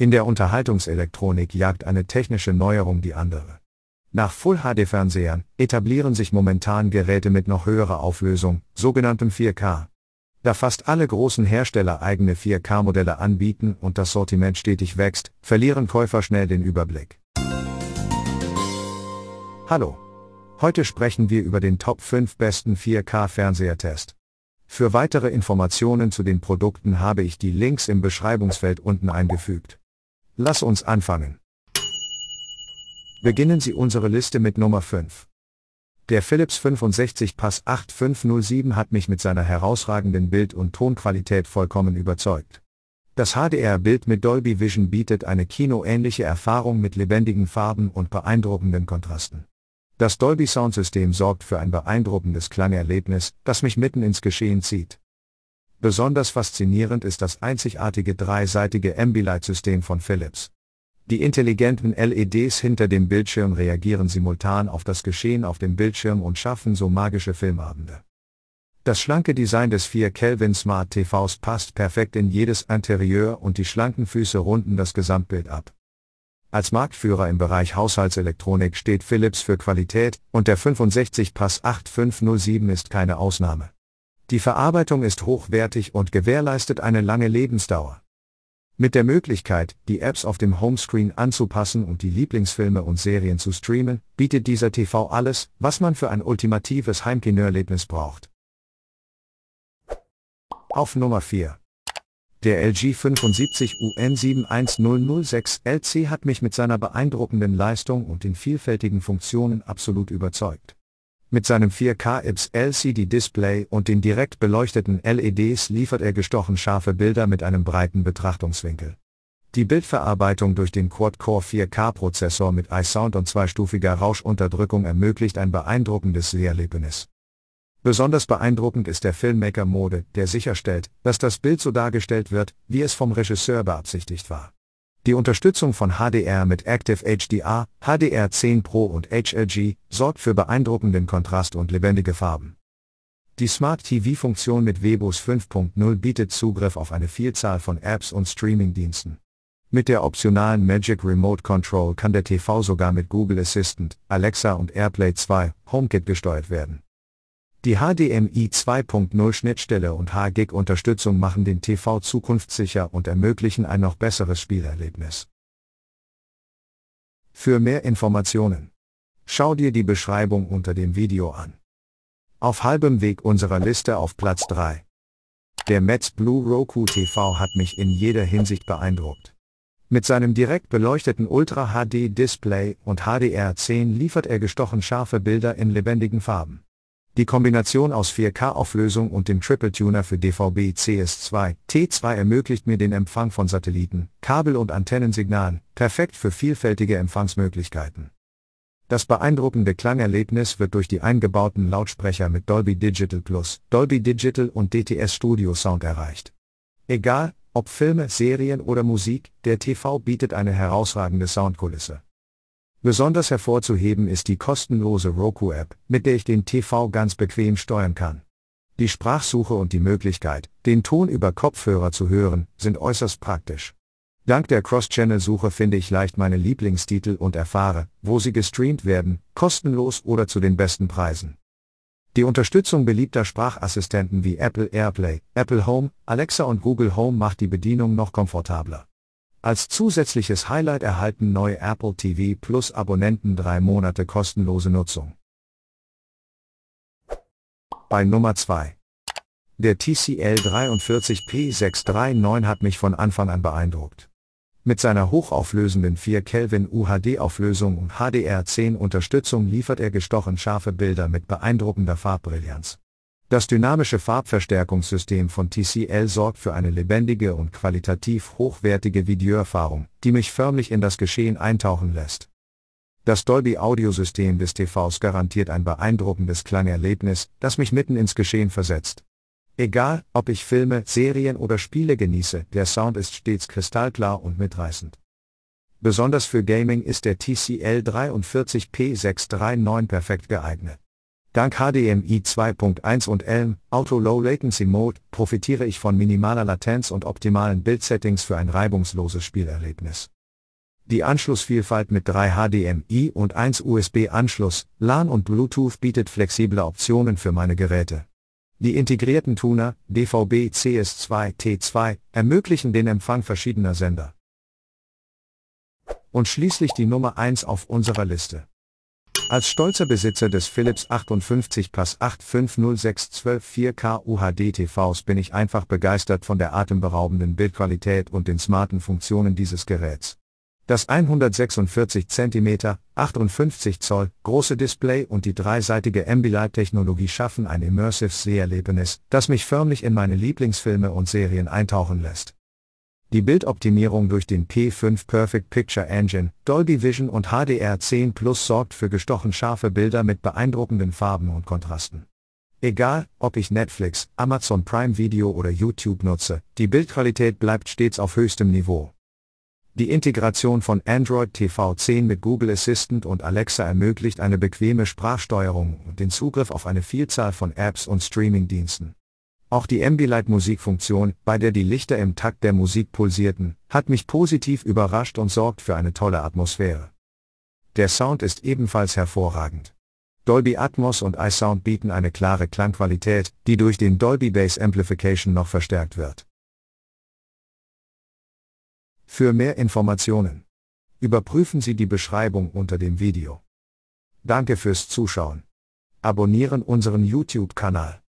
In der Unterhaltungselektronik jagt eine technische Neuerung die andere. Nach Full-HD-Fernsehern etablieren sich momentan Geräte mit noch höherer Auflösung, sogenanntem 4K. Da fast alle großen Hersteller eigene 4K-Modelle anbieten und das Sortiment stetig wächst, verlieren Käufer schnell den Überblick. Hallo. Heute sprechen wir über den Top 5 besten 4K-Fernsehertest. Für weitere Informationen zu den Produkten habe ich die Links im Beschreibungsfeld unten eingefügt. Lass uns anfangen. Beginnen Sie unsere Liste mit Nummer 5. Der Philips 65 Pass 8507 hat mich mit seiner herausragenden Bild- und Tonqualität vollkommen überzeugt. Das HDR-Bild mit Dolby Vision bietet eine kinoähnliche Erfahrung mit lebendigen Farben und beeindruckenden Kontrasten. Das Dolby Soundsystem sorgt für ein beeindruckendes Klangerlebnis, das mich mitten ins Geschehen zieht. Besonders faszinierend ist das einzigartige dreiseitige Ambilight-System von Philips. Die intelligenten LEDs hinter dem Bildschirm reagieren simultan auf das Geschehen auf dem Bildschirm und schaffen so magische Filmabende. Das schlanke Design des 4 Kelvin Smart TVs passt perfekt in jedes Interieur und die schlanken Füße runden das Gesamtbild ab. Als Marktführer im Bereich Haushaltselektronik steht Philips für Qualität und der 65 Pass 8507 ist keine Ausnahme. Die Verarbeitung ist hochwertig und gewährleistet eine lange Lebensdauer. Mit der Möglichkeit, die Apps auf dem Homescreen anzupassen und die Lieblingsfilme und Serien zu streamen, bietet dieser TV alles, was man für ein ultimatives Heimkinoerlebnis braucht. Auf Nummer 4. Der LG 75 UN71006 LC hat mich mit seiner beeindruckenden Leistung und den vielfältigen Funktionen absolut überzeugt. Mit seinem 4K IPS LCD-Display und den direkt beleuchteten LEDs liefert er gestochen scharfe Bilder mit einem breiten Betrachtungswinkel. Die Bildverarbeitung durch den Quad-Core 4K-Prozessor mit iSound und zweistufiger Rauschunterdrückung ermöglicht ein beeindruckendes Seherlebnis. Besonders beeindruckend ist der Filmmaker-Mode, der sicherstellt, dass das Bild so dargestellt wird, wie es vom Regisseur beabsichtigt war. Die Unterstützung von HDR mit Active HDR, HDR 10 Pro und HLG sorgt für beeindruckenden Kontrast und lebendige Farben. Die Smart TV-Funktion mit Webos 5.0 bietet Zugriff auf eine Vielzahl von Apps und Streamingdiensten. Mit der optionalen Magic Remote Control kann der TV sogar mit Google Assistant, Alexa und AirPlay 2 HomeKit gesteuert werden. Die HDMI 2.0 Schnittstelle und HGIG Unterstützung machen den TV zukunftssicher und ermöglichen ein noch besseres Spielerlebnis. Für mehr Informationen. Schau dir die Beschreibung unter dem Video an. Auf halbem Weg unserer Liste auf Platz 3. Der Metz Blue Roku TV hat mich in jeder Hinsicht beeindruckt. Mit seinem direkt beleuchteten Ultra HD Display und HDR10 liefert er gestochen scharfe Bilder in lebendigen Farben. Die Kombination aus 4K-Auflösung und dem Triple Tuner für DVB CS2, T2 ermöglicht mir den Empfang von Satelliten, Kabel- und Antennensignalen, perfekt für vielfältige Empfangsmöglichkeiten. Das beeindruckende Klangerlebnis wird durch die eingebauten Lautsprecher mit Dolby Digital Plus, Dolby Digital und DTS Studio Sound erreicht. Egal, ob Filme, Serien oder Musik, der TV bietet eine herausragende Soundkulisse. Besonders hervorzuheben ist die kostenlose Roku-App, mit der ich den TV ganz bequem steuern kann. Die Sprachsuche und die Möglichkeit, den Ton über Kopfhörer zu hören, sind äußerst praktisch. Dank der Cross-Channel-Suche finde ich leicht meine Lieblingstitel und erfahre, wo sie gestreamt werden, kostenlos oder zu den besten Preisen. Die Unterstützung beliebter Sprachassistenten wie Apple AirPlay, Apple Home, Alexa und Google Home macht die Bedienung noch komfortabler. Als zusätzliches Highlight erhalten neue Apple TV Plus Abonnenten drei Monate kostenlose Nutzung. Bei Nummer 2. Der TCL 43P639 hat mich von Anfang an beeindruckt. Mit seiner hochauflösenden 4 Kelvin UHD-Auflösung und HDR10-Unterstützung liefert er gestochen scharfe Bilder mit beeindruckender Farbbrillanz. Das dynamische Farbverstärkungssystem von TCL sorgt für eine lebendige und qualitativ hochwertige Videoerfahrung, die mich förmlich in das Geschehen eintauchen lässt. Das Dolby Audiosystem des TVs garantiert ein beeindruckendes Klangerlebnis, das mich mitten ins Geschehen versetzt. Egal, ob ich Filme, Serien oder Spiele genieße, der Sound ist stets kristallklar und mitreißend. Besonders für Gaming ist der TCL 43P639 perfekt geeignet. Dank HDMI 2.1 und ELM, Auto Low Latency Mode, profitiere ich von minimaler Latenz und optimalen Bildsettings für ein reibungsloses Spielerlebnis. Die Anschlussvielfalt mit 3 HDMI und 1 USB-Anschluss, LAN und Bluetooth bietet flexible Optionen für meine Geräte. Die integrierten Tuner, DVB CS2 T2, ermöglichen den Empfang verschiedener Sender. Und schließlich die Nummer 1 auf unserer Liste. Als stolzer Besitzer des Philips 58 Pass 850612 4K UHD TVs bin ich einfach begeistert von der atemberaubenden Bildqualität und den smarten Funktionen dieses Geräts. Das 146 cm, 58 Zoll große Display und die dreiseitige Ambilight-Technologie schaffen ein immersives Seherlebnis, das mich förmlich in meine Lieblingsfilme und Serien eintauchen lässt. Die Bildoptimierung durch den P5 Perfect Picture Engine, Dolby Vision und HDR10 Plus sorgt für gestochen scharfe Bilder mit beeindruckenden Farben und Kontrasten. Egal, ob ich Netflix, Amazon Prime Video oder YouTube nutze, die Bildqualität bleibt stets auf höchstem Niveau. Die Integration von Android TV10 mit Google Assistant und Alexa ermöglicht eine bequeme Sprachsteuerung und den Zugriff auf eine Vielzahl von Apps und Streamingdiensten. Auch die Ambilight-Musikfunktion, bei der die Lichter im Takt der Musik pulsierten, hat mich positiv überrascht und sorgt für eine tolle Atmosphäre. Der Sound ist ebenfalls hervorragend. Dolby Atmos und iSound bieten eine klare Klangqualität, die durch den Dolby Bass Amplification noch verstärkt wird. Für mehr Informationen. Überprüfen Sie die Beschreibung unter dem Video. Danke fürs Zuschauen. Abonnieren unseren YouTube-Kanal.